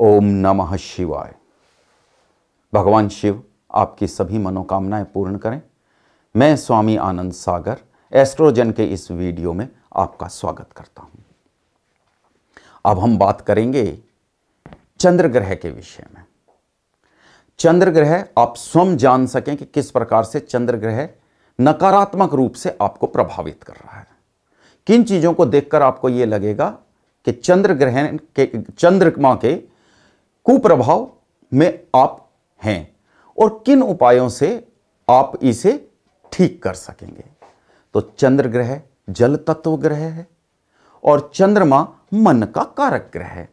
ओम नमः शिवाय भगवान शिव आपकी सभी मनोकामनाएं पूर्ण करें मैं स्वामी आनंद सागर एस्ट्रोजन के इस वीडियो में आपका स्वागत करता हूं अब हम बात करेंगे चंद्र ग्रह के विषय में चंद्र ग्रह आप स्वयं जान सकें कि किस प्रकार से चंद्र ग्रह नकारात्मक रूप से आपको प्रभावित कर रहा है किन चीज़ों को देखकर आपको यह लगेगा कि चंद्र ग्रहण के चंद्रमा के कुप्रभाव में आप हैं और किन उपायों से आप इसे ठीक कर सकेंगे तो चंद्र ग्रह जल तत्व ग्रह है और चंद्रमा मन का कारक ग्रह है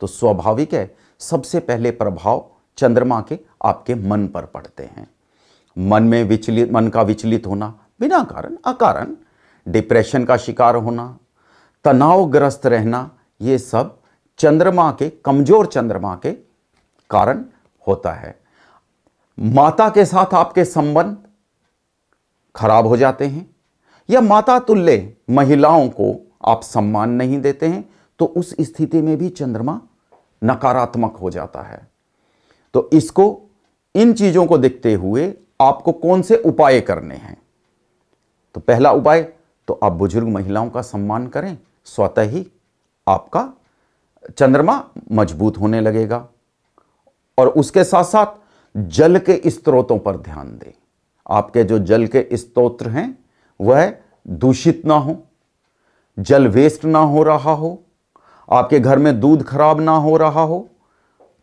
तो स्वाभाविक है सबसे पहले प्रभाव चंद्रमा के आपके मन पर पड़ते हैं मन में विचलित मन का विचलित होना बिना कारण अकारण डिप्रेशन का शिकार होना तनावग्रस्त रहना ये सब चंद्रमा के कमजोर चंद्रमा के कारण होता है माता के साथ आपके संबंध खराब हो जाते हैं या माता तुल्य महिलाओं को आप सम्मान नहीं देते हैं तो उस स्थिति में भी चंद्रमा नकारात्मक हो जाता है तो इसको इन चीजों को देखते हुए आपको कौन से उपाय करने हैं तो पहला उपाय तो आप बुजुर्ग महिलाओं का सम्मान करें स्वतः ही आपका चंद्रमा मजबूत होने लगेगा और उसके साथ साथ जल के स्त्रोतों पर ध्यान दें आपके जो जल के स्त्रोत्र हैं वह दूषित ना हो जल वेस्ट ना हो रहा हो आपके घर में दूध खराब ना हो रहा हो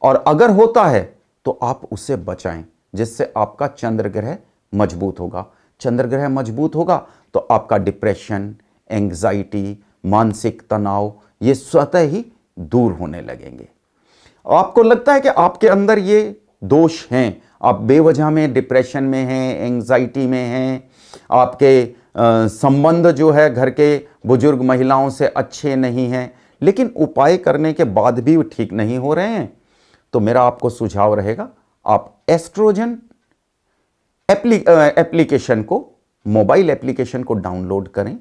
और अगर होता है तो आप उसे बचाएं जिससे आपका चंद्र ग्रह मजबूत होगा चंद्र ग्रह मजबूत होगा तो आपका डिप्रेशन एंग्जाइटी मानसिक तनाव ये स्वतः ही दूर होने लगेंगे आपको लगता है कि आपके अंदर ये दोष हैं आप बेवजह में डिप्रेशन में हैं एंजाइटी में हैं आपके संबंध जो है घर के बुजुर्ग महिलाओं से अच्छे नहीं हैं लेकिन उपाय करने के बाद भी वो ठीक नहीं हो रहे हैं तो मेरा आपको सुझाव रहेगा आप एस्ट्रोजन एप्लीकेशन को मोबाइल एप्लीकेशन को डाउनलोड करें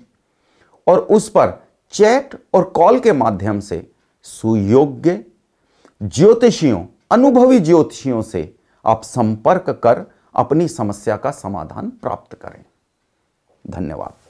और उस पर चैट और कॉल के माध्यम से सुयोग्य ज्योतिषियों अनुभवी ज्योतिषियों से आप संपर्क कर अपनी समस्या का समाधान प्राप्त करें धन्यवाद